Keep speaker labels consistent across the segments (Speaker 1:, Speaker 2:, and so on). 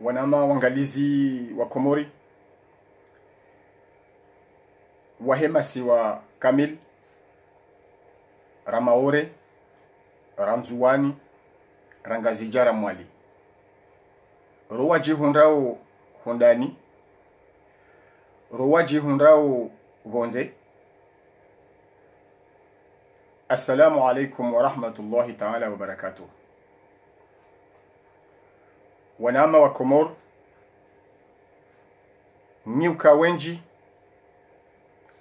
Speaker 1: wanama wangalizi wa Komori, wahemasi wa Kamil, Ramaore, Ramzuwani, Rangazija, mwali rowaji hundrawo hundani rowaji hundrawo vonze assalamu alaikum warahmatullahi taala wabarakatuh wanama wa komor nyuka Wenji,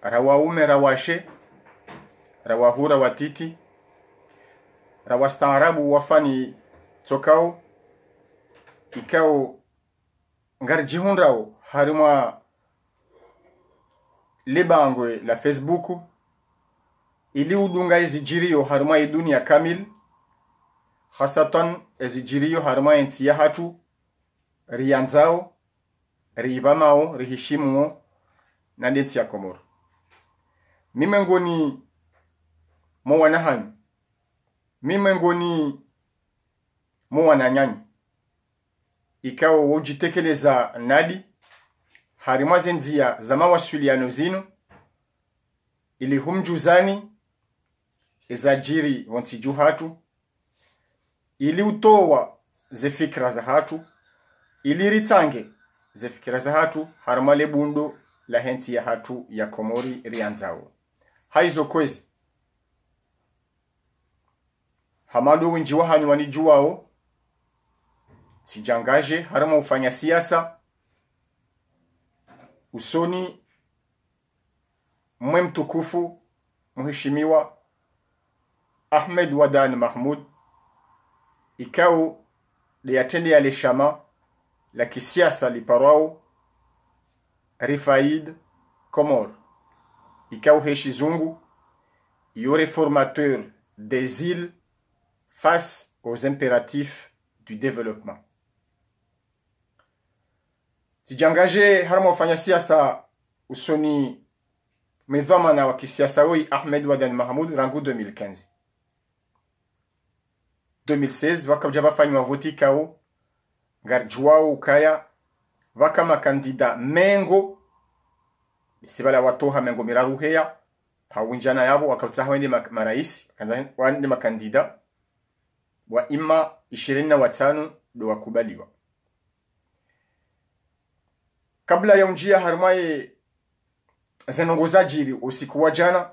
Speaker 1: Rawaume Rawashe, Rawahura Watiti, Rawastaarabu wafani Tsokao, ikao ngarjihundrao harima libangwe la Facebook ili udunga ezijirio harima idunia kamil hasatan ezijirio harima ya hatu riyanzawo riyibamawo rihishimwo na ndetsi ya komoro mime ngoni mowanahani mime ngoni mowananyani ikawa wojitekeleza nadi harimwa zenziya za mawasiliano zinu ili humjuzani ezajiri wonsi hatu ili utowa ze fikra za hatu iliri zefikira za hatu haruma la hensi ya hatu ya komori rianzao haizo kwezi hamandu winji wahani ni juwao sijangaje haruma ufanya siasa usoni mwe mtukufu mheshimiwa Ahmed Wadan Mahmud ikao de atende ya la kisiasa liparwao Rifaïd Komor, Ikauhe Shizungu, yo réformateur des îles face aux impératifs du développement. tijangaje harimo wafanyasiasa usoni midhamana wa kisiasa wi Ahmed Wadan Mahmoud rangu 2015 2016 wakabja bafanywa kao vaka makandida mengo sibala watoha mengo miraruheya tawinjana yabo wakabutsaho wende kanza wende makandida wa ima 25 na watano wakubaliwa kabla ya unjia harmaye zinongozajiri usiku wa jana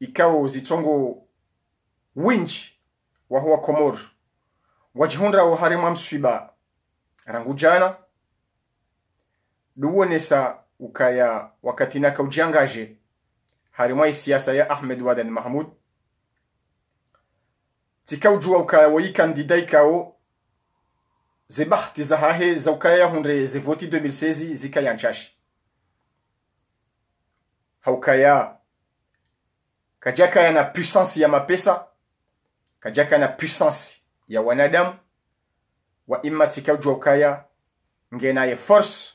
Speaker 1: ikao zitongo winji wa huwa komoro wachihundrawo harimo amswiba rangujana duwonesa ukaya wakati naka ujangaje harimo isiasa ya ahmed waden mahmud tikaujua ukawo yikandida ikawo zebahti zahahe za ukaya yahundre zevoti 2016 zikayanchashe haukaya kajaka na puissance ya mapesa kajaka na puissance ya wanadamu wa imma tikajwa ukaya ngenaye force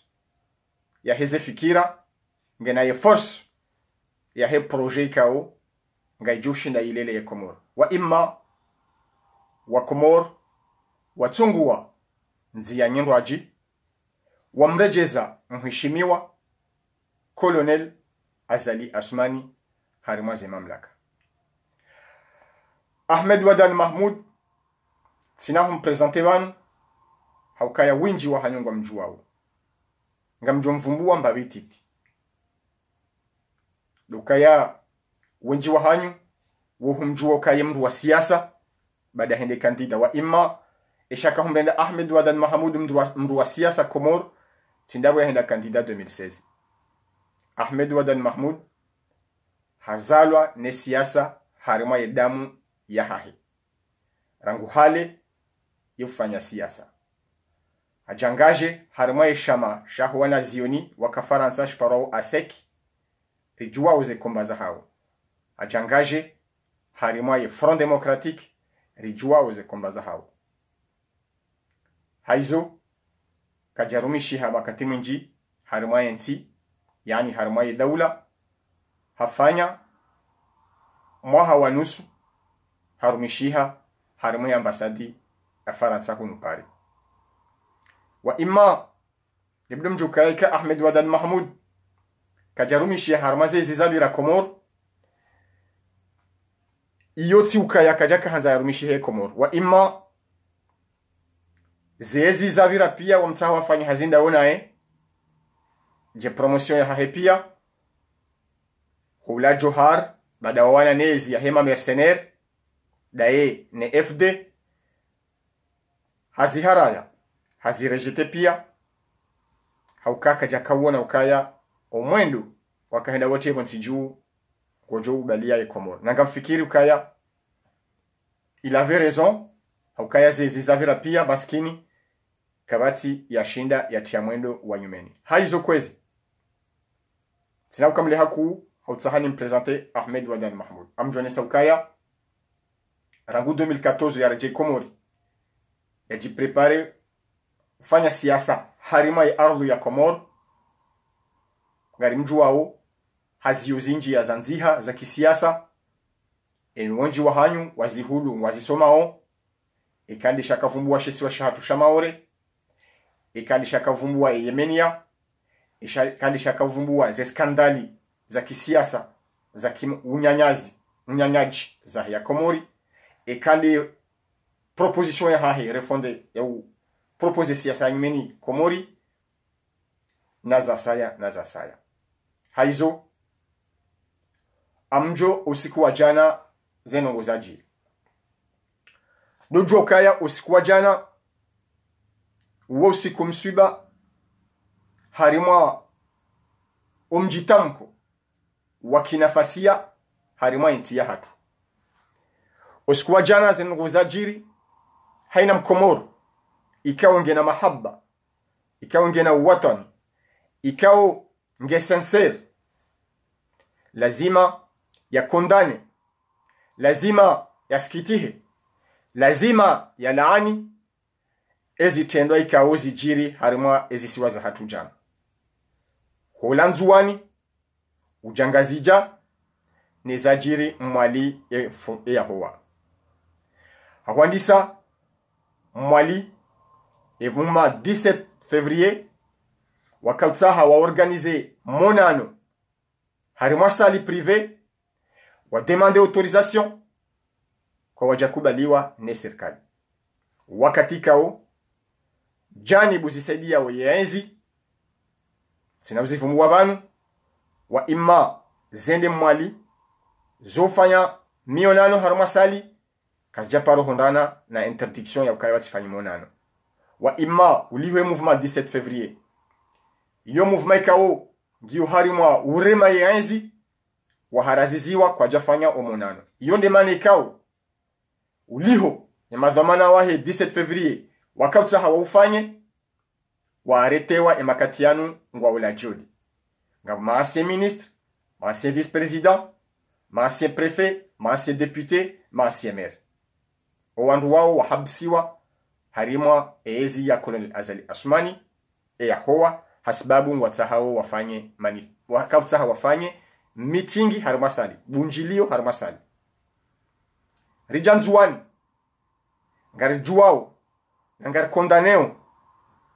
Speaker 1: ya heze fikira ngenaye force ya he projet kao na ilele ya komor wa imma wa komor watunguwa nziya nyindwaji wamrejeza mheshimiwa Colonel Azali Asmani harimwaze mamlaka Ahmed Wadan Mahmud tsinaho mupresidante banu haukaya winji hanyongwa mju wawu nga mju mvumbuwa mbabititi lukaya winji hanyu wohu mju wokaye mndu wa siasa baada hende kandida wa imma eshaka humrenda ahmed wadan mahamud mndu wa siasa komor tsindawe hende kandida 2016 ahmed wadan mahmud hazalwa ne siasa harima ye damu ya hahi rangu hale yo kufanya siasa ajangaje harimo eshama shahuwana zioni wakafaransa shiparou aseki rijuwauze kombaza hao ajangaje harimo ye front democratique rijuwauze kombaza hao haizo kajarumishiha haba katimenji harimo ye nsi yani harimo ye daula hafanya mwaha wa nusu harumishiha harimo ambasadi Faransa Paris. Wa imma ibn mjukai ka Ahmed Wadan Mahmoud ka jarumishi harmaze zizabira Komor iyo tsiukaya kaja kahanza yarumishi he Komor wa imma zezi zavira pia wamtsaha wafanya hazinda unaye je promotion ya hahe pia hula Johar bada nezi ya hema mercenaire daye ne FD haziharaya hazirejete pia haukakaja kawona ukaya omwendu wakahenda wote bonsi juu gojo ubalia ikomoro nanga mfikiri ukaya il avait raison haukaya zizavira pia baskini kabati ya yashinda yatia mwendo wa nyumeni haizo kwezi sina sinaukamle haku hautsahani mpresente ahmed wadan mahmud amjone saukaya rangu 2014 yarejei komori yajiprepare kufanya siasa harima ya ardhi ya komor ngari mju wao haziuzi njia za zanziha za kisiasa enwonji hanyu wazihulu wazisomao ikandi shakavumbua shesi wa shahatu shamaore ikandi shakavumbua Yemenia ikandi shakavumbua ze skandali za kisiasa za unyanyazi unyanyaji za ya Komori ikandi proposition ya hahe refonde ya u propose siasa nyumeni komori na za saya na za saya haizo amjo usiku wa jana zenongo za jiri dojo kaya usiku wa jana wo usiku mswiba harimwa omjitamko wakinafasia harimwa intia hatu usiku wa jana zenongozajiri haina mkomoro ikao nge na mahaba ikao nge na uwatani ikao nge sincere lazima yakondane lazima yasikitihe lazima yalaani ezitendwa ikao zijiri harimo ezisiwa za jana hola nzuwani ujangazija nezajiri mwali eyahowa ahwandisa Mwali et Vuma 17 février Wakautsa hawa organisé Monano Harimwasali privé wa demander autorisation kwa wajakubaliwa ne serikali wakati kao buzisaidia zisaidiawo yenzi zinabuzivumbuwa vanu wa imma zende mwali zofanya mionano harimwasali kazija pari hondana na interdiction ya kukaya batifanya monano wa ima uliho mouvement 17 février iyo movement ikawo ngiyo harimwa urema yenzi waharaziziwa kwajafanya omonano iyo ndemana ikawo uliho emadhamana wahe 17 février wakabutsa hawaufanye waaretewa emakati yanu ngwaula jodi ngabo maase ministre maase vice president maase préfet maase député maase maire owandu wawo wahabisiwa harimwa eezi ya kolonel azali asumani eyahowa hasibabu watsahawo wafanye mani wakabutsaha wafanye mitingi harimasali bunjilio harimasali rijanzuwani ngarijuwawo nangarikondaneo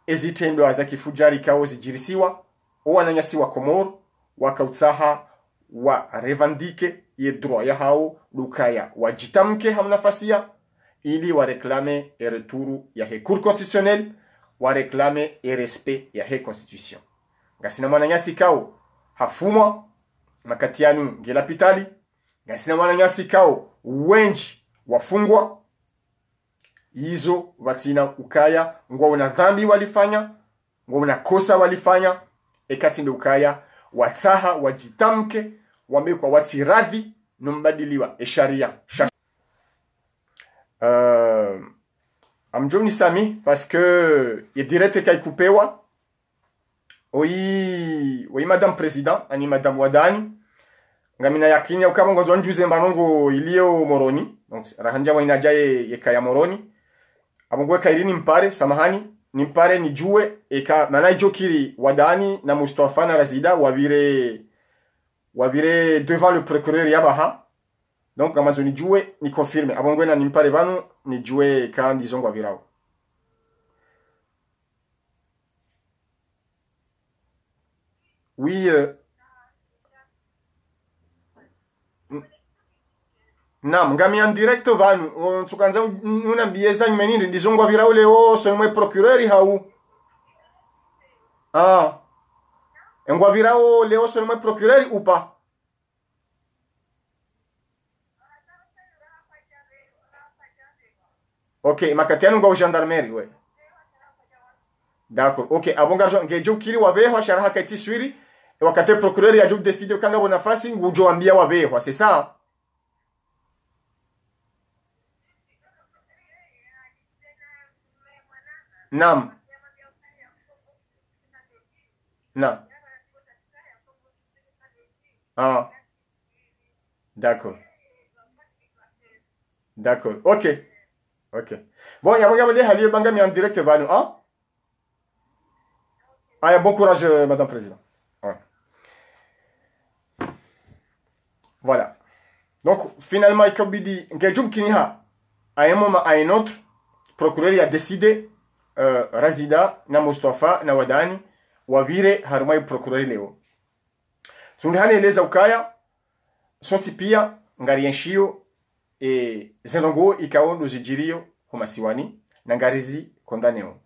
Speaker 1: ezitendwa za kifujari kawo zijirisiwa owananyasiwa komoro wakautsaha revandike ye droit yahawo lukaya wajitamke hamnafasia ili wareklame e returu yahe cour constitutionnel wareklame e respect yahe constitution ngasina mwananyasi kao hafumwa makati yanu ngelapitali ngasina nyasi kao wenji wafungwa izo watina ukaya ngwa una dhambi walifanya ngwa una kosa walifanya ekati ekatinde ukaya wataha wajitamke kwa watiradhi nombadiliwa esharia Uh, amjomni sami paske qu'il direte wa oui oui madame président ani madame wadani ngamina yakini ukabongo zwa njuze mbanongo iliyo moroni rahanja waina jaye yekaya moroni abongwe kairini mpare samahani nimpare nijue eka mana jokiri wadani na mustafa na razida wabire wabire devant le procureur yabaha donc amaze nijue ni confirme abo ngwena nimpare bano nijue kandi izo ngwabiraho oui euh, Naam, ngamia direct vanu tukanza unambieza nyenini ndizongwa vira ule wose mwe procureur hau. Ah. Engwa vira ule wose mwe procureur upa. ok makatiyanu nga gendarmeri we d'accord ok abonga ngeje ukiri wabehwa sharaha kati swiri wakati procureur ya job decide kanga bona fasi ngujo ambia wabehwa c'est ça Naam. Naam. Ah. D'accord. D'accord. OK. Ok, bon yamagamba nde haliyo bangami en direct y a aya bon courage euh, madame Présidente. ouais. voilà donc finalement ikabidi ngejumkini ha à un moment à un autre procureur a décidé euh, razida na mustafa na wadani wavire harumai procureur leo tundihanieleza ukaya sonsi pia chio. e zelongo ikaondo e zijirio homa siwani nangarizi kondaneo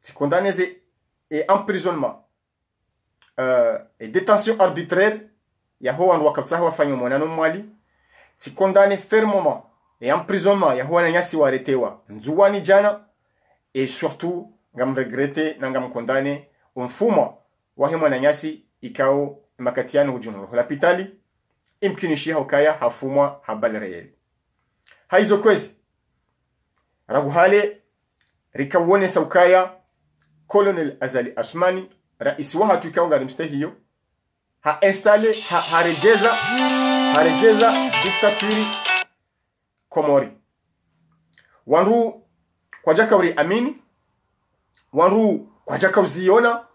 Speaker 1: sikondane e emprisonnement uh, e détention arbitraire ya ho wan wakabtsa ho afanyo mwali sikondane fermement e emprisonnement ya ho waretewa nzuwani jana e surtout ngamregrete na ngamkondane umfumo wa hemo ikao e e makatiano hujunuru hulapitali imkinishi haukaya hafumwa habali reyeli haizo kwezi hale rikawone saukaya colonel azali asmani raisi wa hatu ikawa ngarimste hiyo ha installe ha, harejeza harejeza diktaturi komori wanru kwajakawri amini wanru kwajakawziona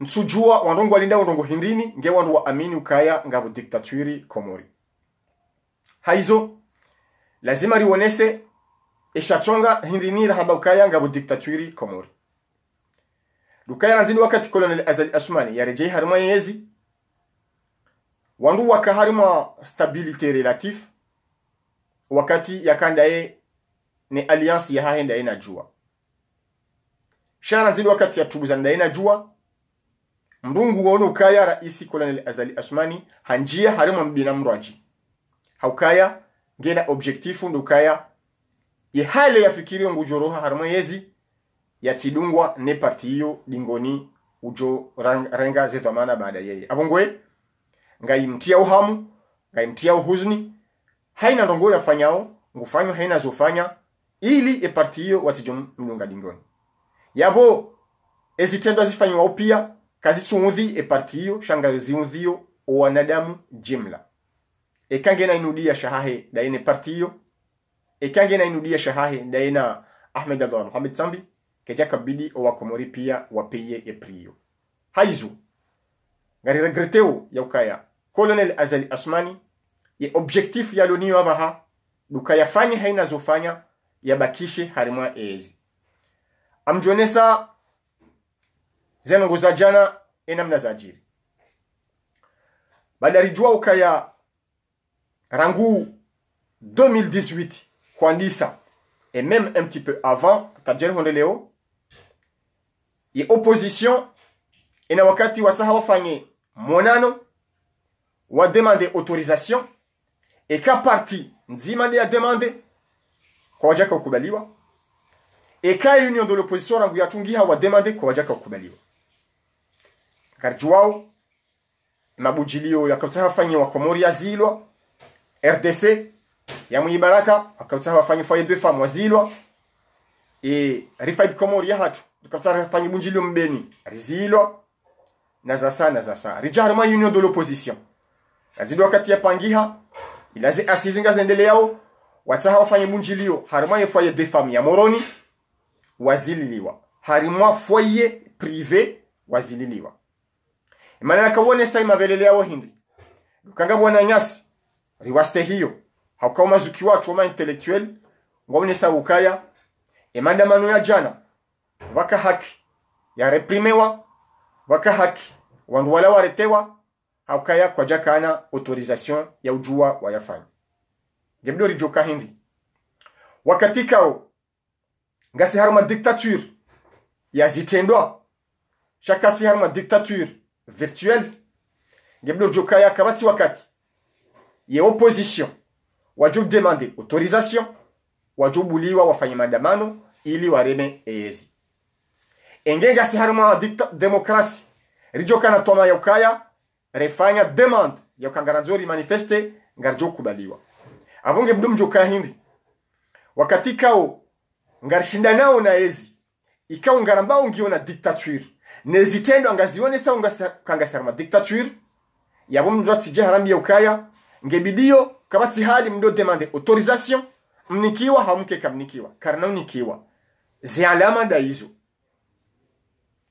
Speaker 1: nsujua wandongo walinda wandongo hindini nge wandu wa amini ukaya ngabu diktaturi komori haizo lazima rionese eshachonga hindinira hamba ukaya ngabo diktaturi komori rukaya nanzini wakati kolonel azali asumani rejei harima yezi wandu waka harima stabilite relatif wakati yakandaye ni alliance yahahendaye na jua shana nzili wakati yatubuzandaye na jua mrungu wono ukaya raisi kolonel azali asumani hanjia harima mbina mrwaji haukaya ngela objektifu ndukaya ihale yafikiriyo ngujoroha harma yezi yatsidungwa ne parti iyo dingoni ujo rang, renga zedhamana baada yeye abongwe ngaimtia uhamu ngaimtia uhuzni haina ndongo yafanyao ngufanyo haina zofanya ili e parti iyo watijo mlunga dingoni yabo ezitendo kazi pia kazitsuudhi e parti iyo shanga ziudhiyo o wanadamu jimla e kange na inudia shahahe da dayene partiyo e kange na inudia shahahe da dayena ahmed adoa mohamed sambi ke kejaka bidi wakomori pia wapeye e priyo haizu ngari regreteo ya ukaya colonel azali asmani ye objectif yaloniwa baha dukayafanye hainazofanya yabakishe harima ezi amjonesa zenongo za jana enamna za ajiri badarijua ukaya Rangou 2018, ça et même un petit peu avant, Tajel y a opposition ina wakati wataha Monano, a demandé autorisation et eka parti a demandé ademande kwa kubaliwa Et qu'à union de l'opposition rangu yatungiha wademande kwa wajaka kukubaliwa karjuwao mabujilio yakatahafanyiwa kwa mori rdc ya munyibaraka bakabutsa abafanya foyer de femme wazilwa e refined common yahacu tukabutsa abafanya bunjilio mbeni rizilwa na za sana za sana zasa ma union de l'opposition azidwa kati ya pangiha ilazi asizinga zendeleao watsaha wafanye bunjilio harma ye foyer de femme ya moroni wazililiwa harma foyer privé wazililiwa sai mabelele yao hindi dukanga bwana nyasi riwaste hiyo haukawa mazuki watu wa wama intellectuel ngwabone sabukaya manu ya jana waka haki ya reprimewa waka haki wandu wala waretewa haukaya kwa jakana autorisation ya ujua wa wayafanya ngebdo rijoka hindi wakati kao ngasi haruma dictature ya zitendwa chakasi haruma dictature virtuelle ngebdo rijoka kabati wakati ya opposition wajudemande autorisation wajubuliwa wafanye maandamano ili wareme eyezi engengasi harimo adikta demokrasi rijo kana toma yokaya refanya demand yokangara nzori manifeste ngarjo kubaliwa abunge mdumjo hindi wakati kao ngarishinda nao na ezi ikao ngarambao ngiona dictature nezitendo angazione sa ungasarama dictature yabo mdratsi harambi harambia ukaya ngebidiyo kabatsi hali mdo demande autorisation mnikiwa hamkeka kamnikiwa karna unikiwa zi alama da hizo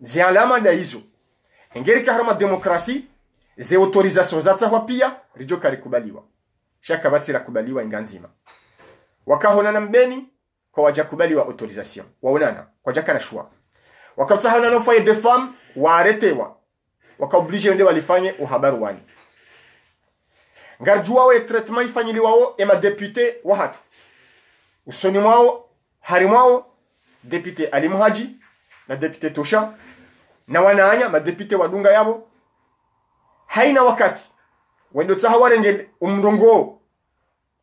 Speaker 1: zi alama da hizo ngeri harama demokrasi zi autorisation zatsahwa pia rijo karikubaliwa shaka batsi rakubaliwa inganzima wakahonana mbeni kwa waja wajakubaliwa autorisation waonana kwa jaka na shua wakabtsahana no foyer de femme waaretewa wakaoblige wende walifanye uhabaru wani ngarjuwawo etraitement ifanyiliwawo emadepute wahatu usoni mwawo harimwawo depute alimuhaji na depute tosha na wanaanya madepute wadunga yabo haina wakati wendo wendotsa hawarenge umrongo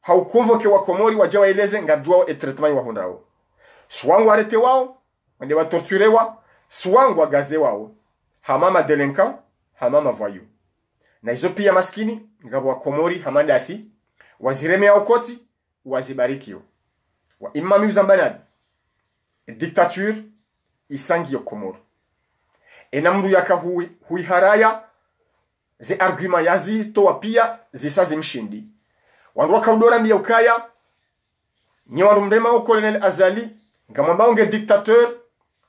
Speaker 1: haukonvoke wakomori waje waeleze ngarjuwawo etraitement wahundawo suwangu arete wao wende watorturewa wa suwangu agaze wao hamama delinquant hamama voyou na hizo pia maskini ngabo komori hamadasi wazireme ya okoti wazibarikio wa imami uzambanad dictature isangiyo komoro enamru hui, haraya ze argument arguma yazitowa pia zisazimshindi wandu wakaudora mbia ukaya nye wandu mrema wa kolonel azali ngamwambao unge dictateur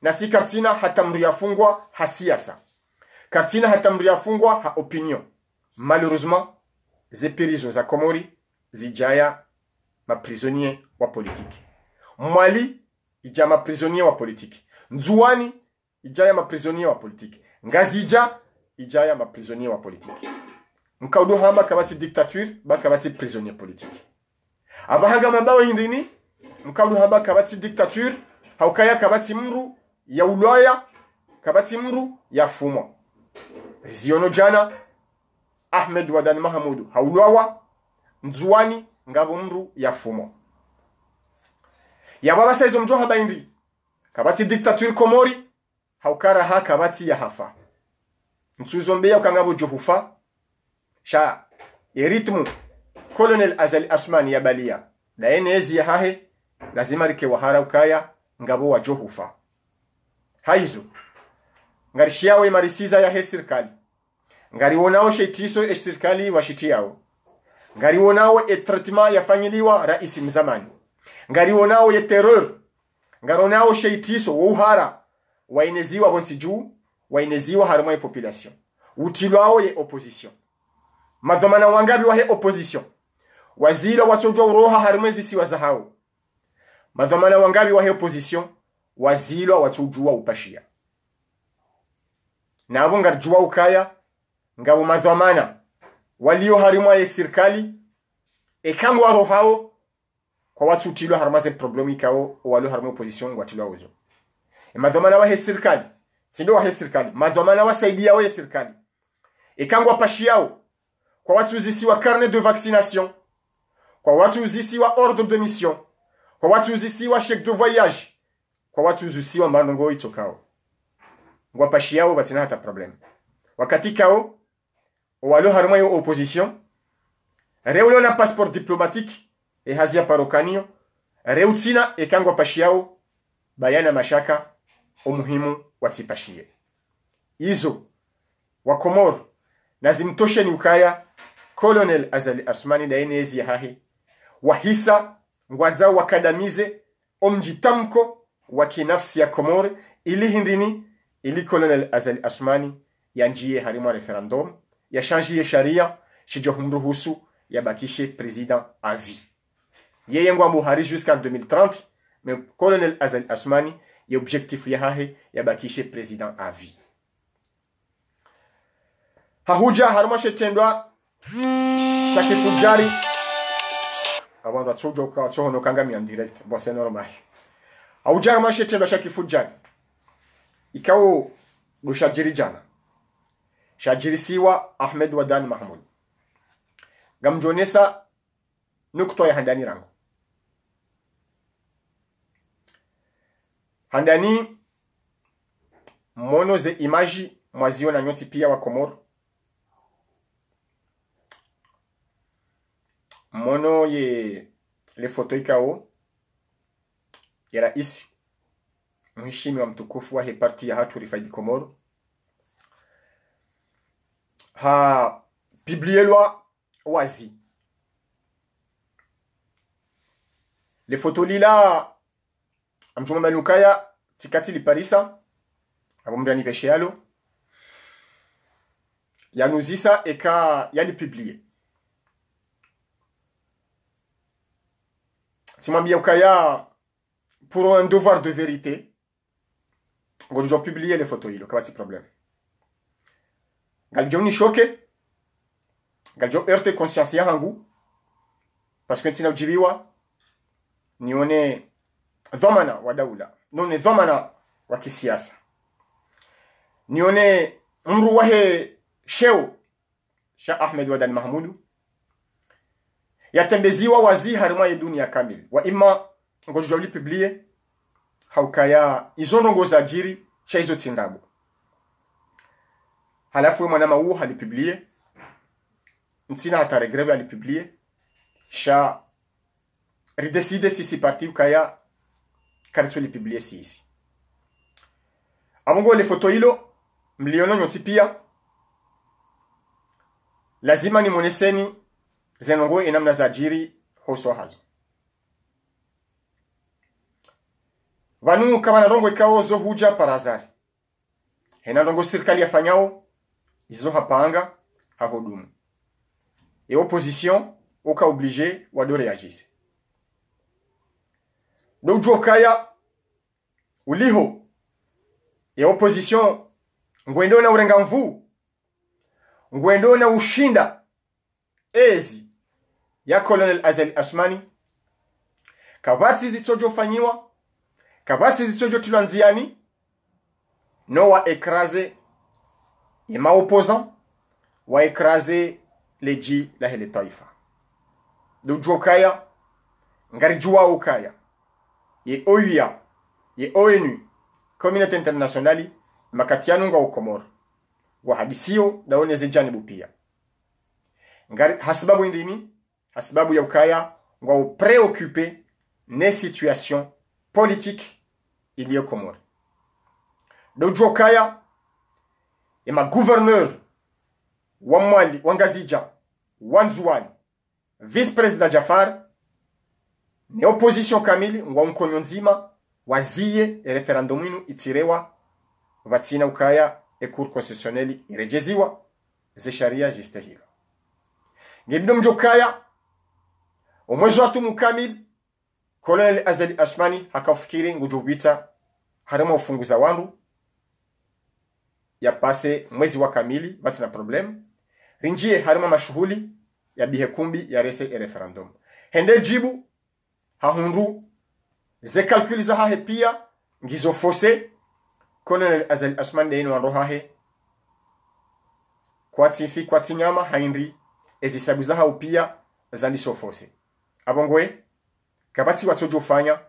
Speaker 1: na si kartina hata mru yafungwa hasiasa kartina hata mru yafungwa ha opinion Malheureusement, Zeperizo za Komori zijaya maprisonnier wa politiki. Mwali ija maprisonnier wa politiki. Nzuani ijaya maprisonnier wa politiki. Ngazija ijaya maprisonnier wa politiki. Nkaudohamba kabati dictature bakabati prisonnier politique. Abahaga mabawe indini mkaudu nkaudohamba kabati dictature haukaya kabati mru ya ulaya kabati mru ya fumo. Ziono jana ahmed Wadan mahamudu hauluawa haulwawa mzuwani ya fumo. Ya baba saizo mjoha habaindi kabati diktatuil komori haukara ha kabati ya hafa. ntsuizo mbeya ukangabo johufa sha eritmu Kolonel azali Asmani asman yabalia daene ezi yahahe lazima rike wahara ukaya ngabo wa johufa haizo Ngarishiawe marisiza ya hesirkali ngaliwonawo shetiso esirikali washitiyawo ngaliwonawo etratema yafanyiliwa raisi mzamani ngaliwonawo yeteror ngaronawo sheitiso wouhara waineziwa bonsi juu waineziwa harimo population utilwawo ye opposition madhamana wangabi he opposition wazira watsojwa uroha harimo zisiwa zahawo madhamana wangabi he opposition wazilwa watsojwa upashia nabo ngarjuwa ukaya ngabo madhamana walio harimwaye serikali ekango aho hao kwa watu utilwa utilo ze problemi kao walo harumo opposition watilo awuzo e madhamana wahe serikali sindo wahe serikali madhamana wasaidia wahe serikali ekango apashi yao kwa watu wa carnet de vaccination kwa watu wa ordre de mission kwa watu wa chèque de voyage kwa watu wa mbandongo itokao ngwa ngwapashiyao batina hata problem wakati kao ou alors harimo yo opposition reulo na passeport diplomatique ehazia parokanio reutsina ekangwa pashiao bayana mashaka umuhimu watsipashie izo wa komor na zimtoshe ni ukaya colonel azali asmani da enezi hahi wahisa ngwadzao wakadamize omjitamko wa kinafsi ya komor ili hindini ili colonel azali asmani yanjie harimo referendum yashangiye sharia shije humruhusu yabakishe président à vie yeye ngwambu hari jusqu'en 2030 mais colonel Azali Asmani a objectif yahahe yabakishe président à vie hahuja de shetendwa sakifujari abantu atsojoka atsohonoka ngamia direct bose normal hahuja Shaki Fujari. Ikao, ikawo rushajirijana shajirisiwa ahmed wadan mahmud gamjonesa nuktoya handani rango handani mono ze imaji na nyoti pia wa komoro mono ye le foto ikao ya raisi mheshimiwa mtukufu wa heparti ya hatu rifaidi komoro ha piblielwa wazi photos lila amjuma manukaya tikati liparisa qu'il a yanuzisa eka publier timwambia ukaya pour un devoir de vérité doit publier n'y a pas de problème ngal jomni shoke jom erte conscience yangu paske ntina ujibiwa nione dhamana wa daula nione dhamana wa kisiasa nione mru wahe sheo sha ahmed wadan mahmudu yatembeziwa wazi harima ye dunia kamili wa ima ngojojabli publie haukaya izo za jiri sha izo tsindabo halafu huyo mwanama huo alipiblie ntsina hataregreve alipiblie sha rideside sisi partiu kaya karitso lipiblie sisi amongo le foto hilo mliona nyoti pia lazima nimwoneseni zenongo enamna za jiri hoso hazo vanuka vanarongo ikaozo huja parazari hena rongo serikali yafanyao izohapanga hakodumu et opposition oka oblige wado reagisse doujua kaya uliho e opposition ngwendo na urenga mvuu ngwendo na ushinda ezi ya colonel azel asmani kavatsi zitsojofanyiwa kavatsi zitsojotilwa nziani nowa ekraze m'a opposant vont écraser les dji la hele kaya dujokaya ngarjua okaya ye oya, ye onu communauté internationale makatianunga ukomor wa hadisio daoneze janibu pia ngari Hasba indini Hasbabu ya ukaya ngwa préoccupé. ne situation politique a komor dojua kaya et magouverneur wa Mwali wa Ngazija wa Nzuwali vice president Jafar ni opposition kamili ngwa mkonyo nzima wazie e referendum inu itirewa vatsina ukaya e cour constitutionnelle irejeziwa ze sharia jistehilo ngibno mjokaya omwezi watu mukamil, kolonel Azali Asmani hakafikiri ngujubita harimo ufunguza wandu yapase mwezi wa kamili bati na problem rinjie harimo mashughuli ya bihe kumbi ya rese e referendum hende jibu hahundu ze calcul za hahe pia ngizo fose colonel azali asman de ino ando hahe kwati fi kwati nyama haindri sabu za hahe pia so fose abongwe kabati watojo fanya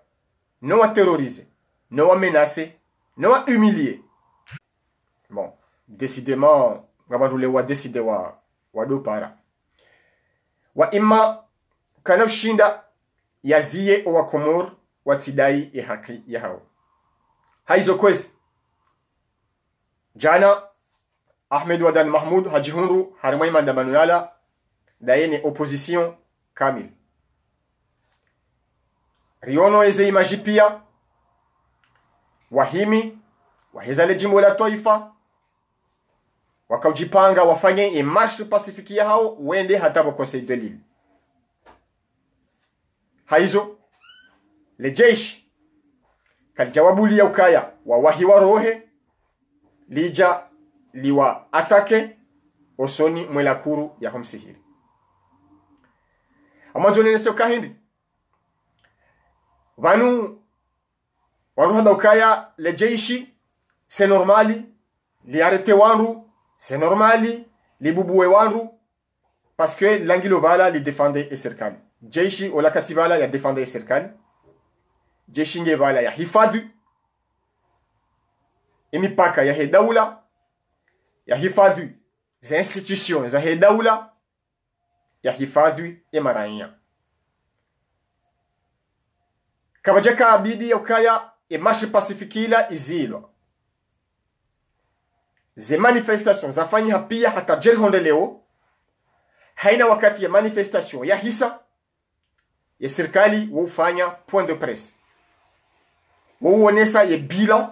Speaker 1: no wa terrorize no wa menace no wa humilier bon decidement ngabantule wadeside wa wadupala wa imma kanafshinda yaziye owakomor watsidai ehaki yahawo haizo kwezi jana ahmed wadan mahmud haji hunru harimwe maandamano yala daye ni opposition kamil riono eze imajipia wahimi wahezale jimbo la toifa wakajipanga wafanye e marche pacifique yao wende hata bo conseil de lile haizo kalijawabu kalijawabulia ukaya wawahi rohe lija liwa atake osoni mwelakuru ya homsihiri amazoni neneseo kahindi vanu waruhada ukaya lejeishi se normali liarete wanru C'est normal, les et wangu parce que l'angilo bala les défendait et Jeshi Jeishi katibala il les défendait et serkan. Jeishinge bala ya hifadhi. Imipaka ya hedaula. Ya hifadhi. Les institutions za ya Ya hifadhi imaranya. Kabajaka abidi ya ukaya imashi pacifikila izilwa. ze manifestation pia hata Jerihondi leo haina wakati ya manifestation ya hisa ya serikali wofanya point de presse wouonesa ye bilan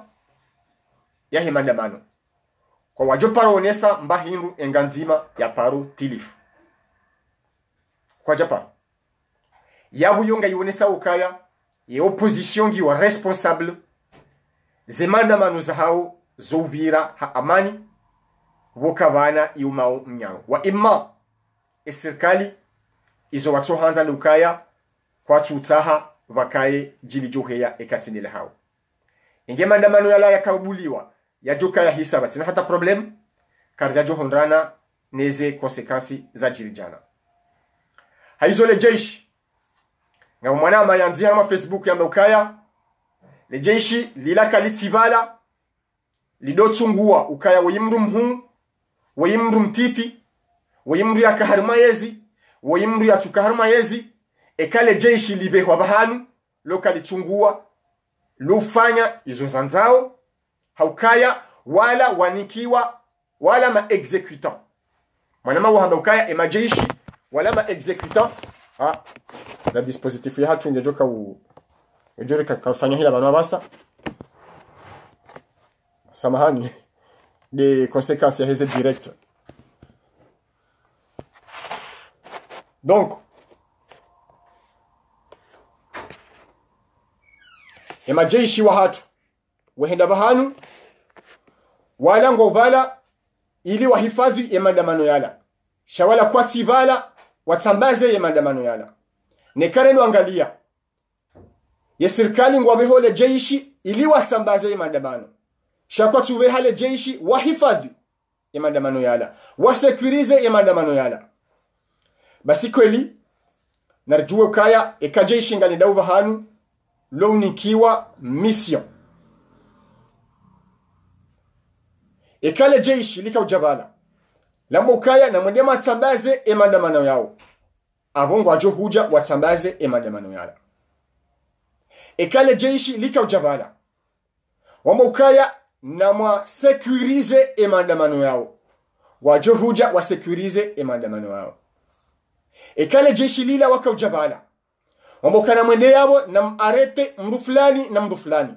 Speaker 1: yahe maandamano kwa wajo paroonesa mba hindu enga nzima ya paro tilifu kwa japaro yabuyo yionesa okaya ye opposition ngiwa responsable ze maandamano zahawo zubira ha amani bukabana yumawo mnyawo wa imma izo watu hanza lukaya kwa kwatsutsaha vakaye jilijoheya ekatsinile hawo inge mandamano yala ya kabuliwa ya juka ya hisaba tsina hata problem karja johondrana neze konsekansi za jili jana haizo le jeshi nga mwana amayanzi hano ma facebook ya mbukaya le jeshi lilaka litsibala lidotsunguwa ukaya weyimru mhu weyimru mtiti weyimru ya kaharuma yezi weyimru ya tukaharuma yezi ekale jeshi libehwa bahanu lokalitsunguwa lufanya izo zanzao haukaya wala wanikiwa wala ma maexecutant mwanama wahamba ukaya emajeshi wala maexecutant ha ah, na dispositif yahacu ngejo u ngejo kakafanya hila banu abasa samahani, de conséquences yaweze direct. Donc, emajeishi hatu wahenda vahanu wala ngovala ili wahifadhi yemandamano yala shawala kwatsivala watambaze yemandamano yala nekarenu angalia ye serikali ngwavehole jeishi ili watambaze yemandamano shakwa shakwati hale jeishi wahifadhi ya maandamano yala wasekurize ya maandamano yala basi kweli narjuwe ukaya ekajeshi ngani dauva hanu lounikiwa mission ekale jeishi ujabala lambo ukaya matambaze ya emandamano yao avongo ajo huja watambaze ya emandamano yala ekale jeishi ujabala wamba ukaya na e emandamano yao wajo wajohuja wasekurize emandamano yao ekale jeshi lila wakauja bala wambokana mwende yabo namarete mndu fulani na mndu fulani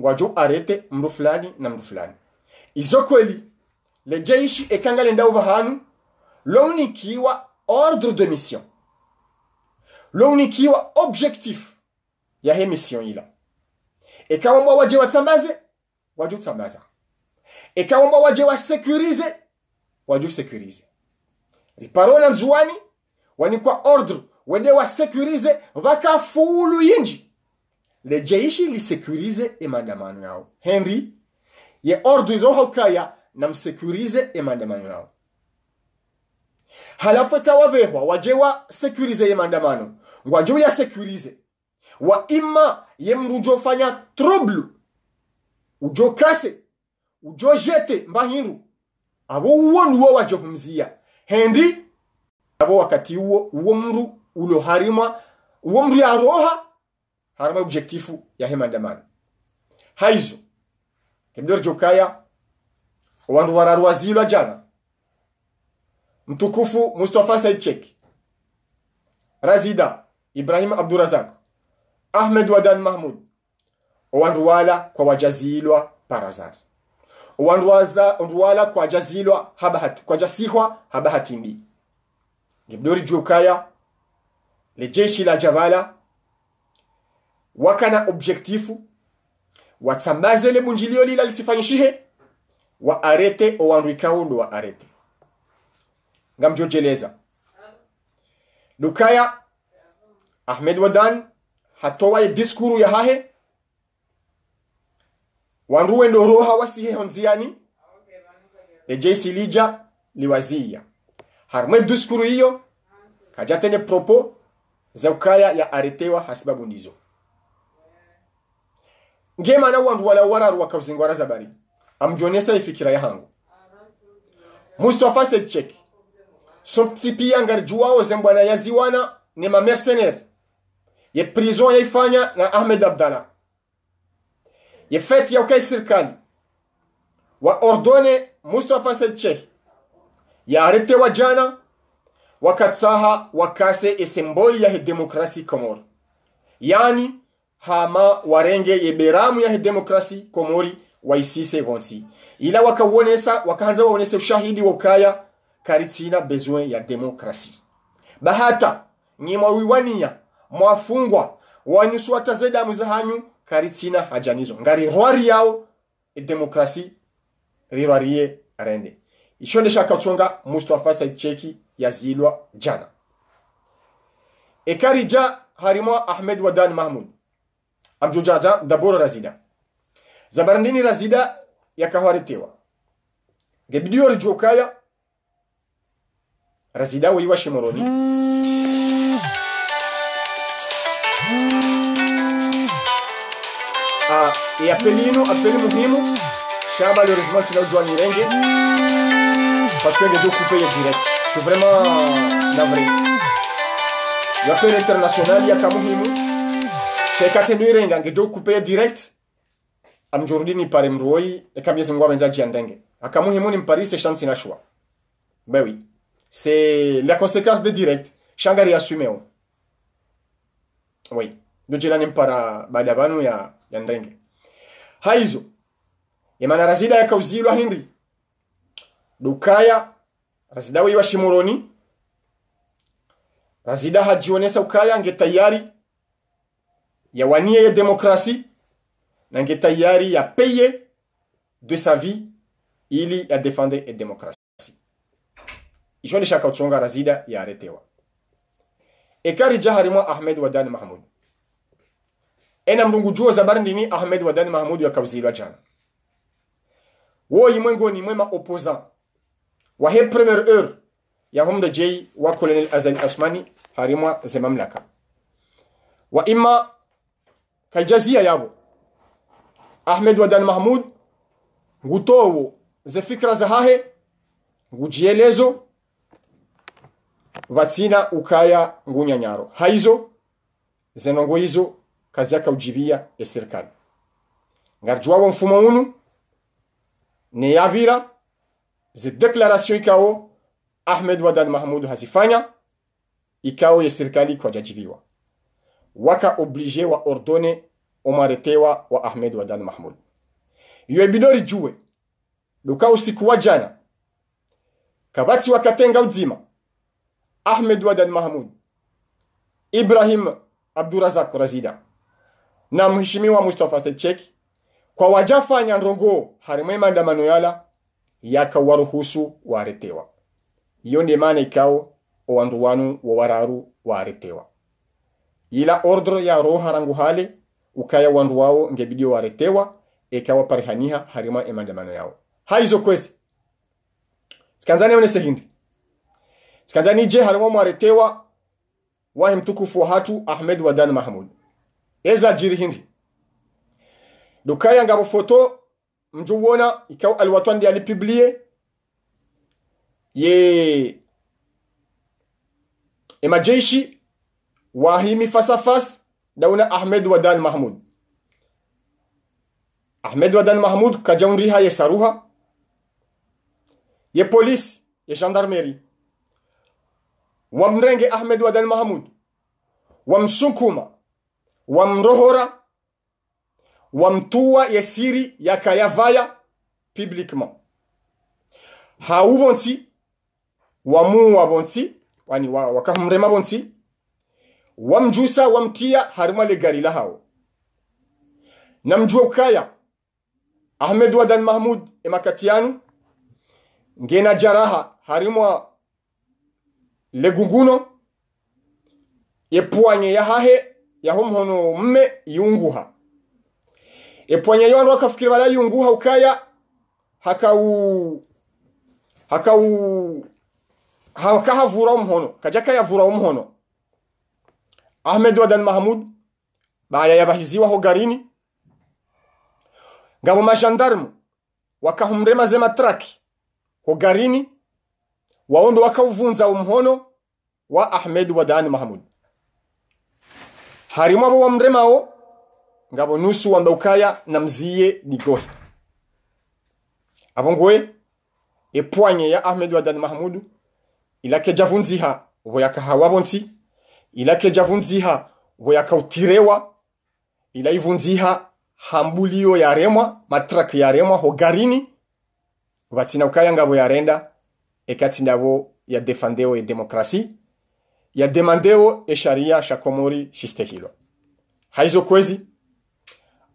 Speaker 1: ngwajo arete mndu fulani na mndu fulani izo kweli le lejeishi ekanga lenda ubahanu lounikiwa ordre de mission lounikiwa objectif he mission ila ekawambwa waje watambaze waje otusambaza ekawomba wajja wasekurize wajja osekurize riparo na wani wanikwa ordre wende wasekurize vakafuulu yinji lejeishi lisekurize emaandamano yao henry ye ordre rohokaya na msekurize emaandamano yao halafu ekawavehwa waje wasekurize ye maandamano ngwaje uyasekurize wa ima ye mrujo fanya trouble ujokase ujojete mbahindu abo uwo niwo wajohumzia hendi abo wakati uwo uwo mru ulo harima uwo mru yaroha harima objektifu ya hema ndamani haizo kemdor jokaya wandu wararwazilwa jana mtukufu Mustafa Saichek Razida Ibrahim Abdurazak Ahmed Wadan Mahmud owanduwala kwa wajazilwa parazari owanduwaza onduwala kwa jazilwa haba kwa jasihwa haba hatimbi ngibdori jukaya le jeshi la javala wakana objektifu watsamaze le bunjilio lila litifanyishihe wa arete owandu ikaundo wa arete ngamjojeleza lukaya ahmed wadan hatowa ye diskuru ya hahe wandu wendo roha wasiheho nziyani ejeisi lija liwaziya harumwe duskuru iyo kajatene propo zaukaya ya aretewa hasibabu ndizo mana wandu wala wararu wakavuzingwara zabari amjonesa ifikira yahangu mustafa sedchek somptipia ngarjuwao zembwana yaziwana ni mamercenaire ye prison yaifanya na ahmed abdallah ye fête yaw kay wa ordone Mustafa sece ya arete wajana wakatsaha wakase esemboli ya demokrasi Komori, yani hama warenge yeberamu ya demokrasi Komori waisise vonsi ila wakawonesa wakaanza waonese ushahidi wa karitina besoin ya demokrasi bahata nyima mwafungwa wanuswata zedamu zahanyu kari tsina hajanizo ngari rwari yao e demokrasi rirwariye rende isho ndeshakatsonga mustafa said cheki yazilwa jana ekarija harimo ahmed wadan mahmud amjujaja daboro razida zabarandini razida yakahwaretewa gebidiyorijokaya razida weiwashimoroni Et apeli ino, apeli muhimu, Chama malheureusement le final doit Mirenge parce que les deux coupés direct. Je suis vraiment navré. L'appel international, il y a Kamuhimu. C'est Kassé Nuirenga, les deux coupés est direct. Amjordi ni pare mroi, et kabye zingwa benza à Akamuhimu ni mpari, c'est chance inachua. Ben oui. C'est la conséquence de direct. Shangari assumé. Oui. Ndio jilani mpara baada banu ya, ya e ndenge. haizo imana razida yakauzilwa hindi dukaya razida wiwa shimuroni razida hajionesa ukaya nge tayari wania ya demokrasi na nge tayari peye de sa vie ili yadefende demokrasi ico lishaka kutsonga razida yaretewa ekarija harimo ahmed wadani mahmud ena mlungu zabarndini ahmed wadani mahamudu yakawuzilwa jana woyimwe ngo nimwe ma opposant wahe première heure yahumda jei wa colonel azali asmani harimwa ze mamlaka wa imma kajazia yabo ahmed wadan mahmud ngutowo ze fikra za hahe ngujielezo vatsina ukaya ngunyanyaro haizo zenongo izo kazi akawujibia ya serikali ngarju wawo mfumo unu niyavira zideklarasio ikawo ahmed wadan mahmudu hazifanya ikao ya serikali kwajajibiwa waka oblige wa ordone umaretewa wa ahmed wadan mahmud iyo ibidori juwe luka usiku wa jana kabati wakatenga udzima ahmed wadan mahmud ibrahim abdurazak razida na mheshimiwa Mustafa Secheki kwa wajafanya nrogo harimo maandamano yala yakawaruhusu waretewa iyo ndiye maana ikao owandu wanu wowararu waretewa ila ordre ya roha rangu hale ukaya wandu wao ngebidio waretewa ekawa parihaniha harimo emaandamano yao haizo kwezi sikanzani one sehindi sikanzani je harimo mwaretewa wahi mtukufu wa hatu Ahmed Wadan Mahmud ezajiri hindi dukayanga mu photo mjuwona ikaw alwatan ali alipublier ye emajeishi wahimi fasafas dauna ahmed wadan mahmud ahmed wadan mahmud kajaunriha ye saruha ye polisi ye gendarmeri wamrenge ahmed wadan mahmud wamsukuma wamrohora wamtua yesiri yakayavaya publiquement haubo nsi wamuwabo nsi yani wakamremabo nsi wamjusa wamtia haruma legarila hao namjua ukaya ahmed wadan mahmud emakatianu ngena jaraha harimwa legunguno yepuanye yahahe yahumhono mme yunguha yondo akafikira wakafikira yunguha ukaya hakau hakau hakahavura umhono kaja kayavura umhono ahmed wadan mahmud barayabahiziwaho garini ngabo majandarmu wakahumremaze matraki ho garini waondo wakavunza umhono wa ahmed wadan mahmud harimo abo wamremawo ngabo nusu wandawukaya namziye nigore abo ngowe epwanye ya ahmed wadan mahmudu ilakejavu nziha woyakahawabo nsi javunziha nziha yakautirewa ila ivunziha hambulio remwa matrak remwa hogarini batina ukaya ngavo yarenda ekatsi ndavo ya defandeo ya demokrasi yademandeo esharia shakomori shistehilo haizo kwezi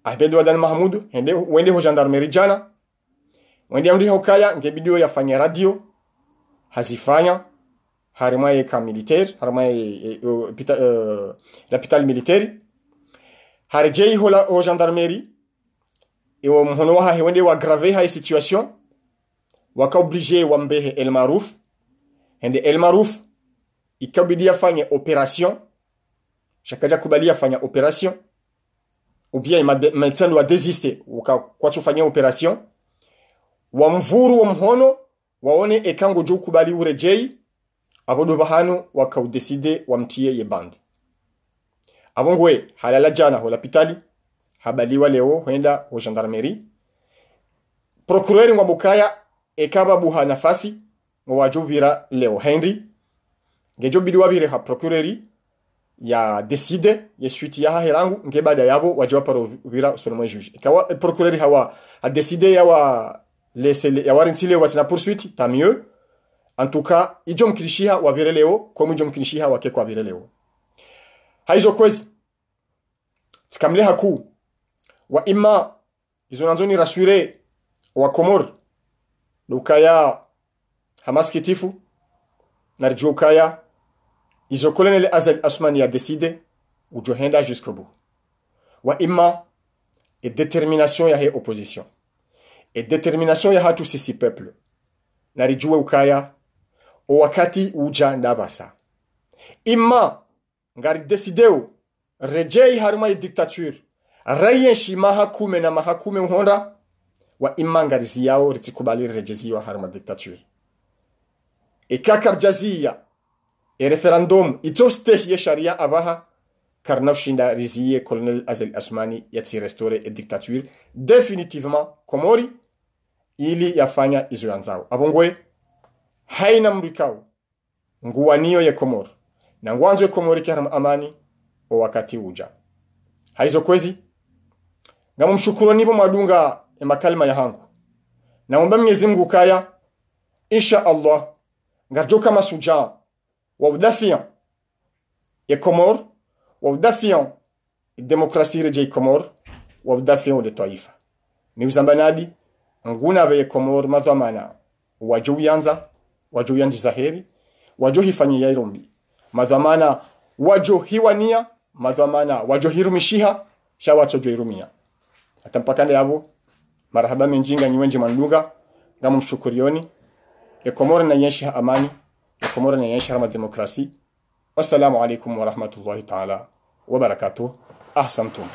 Speaker 1: ahbedu wadan mahamudu hende wende ho gendarmeri jana wende amri hokaya ngebidio yafanya radio hazifanya harima yeka militaire harima ye, uh, e, e, e, harjei ho, ho gendarmeri iwo mhono waha hewende wa grave ha situation waka oblige wambehe elmaruf hende elmaruf ikabidi afanye operation kubali afanya operation ou bien mainten wa desiste wakachofanyia operation wa mvuru wa mhono waone ekango jo kubali urejei abodo bahano wa mtie ye bandi abongwe halala jana holapitali habaliwa leo hwenda ho gendarmerie procureur ngwa bukaya ekaba buha nafasi ngwajubira leo henry ngejo ha procureri ya decide suite ya herangu nge baada yabo waje eh, wa paro ubira selon juge kawa procureri hawa a decide décidé yawa laisser les yawa rentile watina poursuite ta mieux en tout cas ijo wa wabire leo komu ijo wa ke kwa bire leo haizo kwezi tikamle haku wa ima izo nanzo ni raswire wa komor lukaya hamaskitifu na narjukaya Iso-colonel Azel Asmani a décidé ujohenda jusqu'au bout. Wa imma et détermination yahe opposition. Et détermination yaha tous ces peuples, Narijue ukaya ou wakati uja nabasa. Imma ngari desideu rejei haruma i dictature. shi mahakume na mahakume uhonda wa imma ngari ziyao ritsikubali rejeziwa haruma dictature. E kakar jaziya E referendum ito state ya sharia abaha shinda riziye colonel azel asmani yati restore e dictature definitivement komori ili yafanya izo yanzao abongwe haina mbikao nguwanio ya komor na ngwanzo ya komori kiharam amani o wakati uja haizo kwezi mshukuru nibo madunga makalima ya hangu na mwenyezi mungu kaya insha allah ngarjoka masujaa وأدافع الكومور وأدافع الديمقراطية رجي الكومور وأدافع للطائفة niusambanadi nguna be e komor madhamana wajo yanza wajo yandiza heri wajo hifanyia yairombi madhamana wajo hiwania madhamana wajo hirumishiha shawatsojo irumia atampakande yabo marhaba menjinga nyiwenje manduga ngamumshukurioni ekomor na yenshiha amani كمورني نعيش شرم الديمقراطية والسلام عليكم ورحمة الله تعالى وبركاته أحسنتم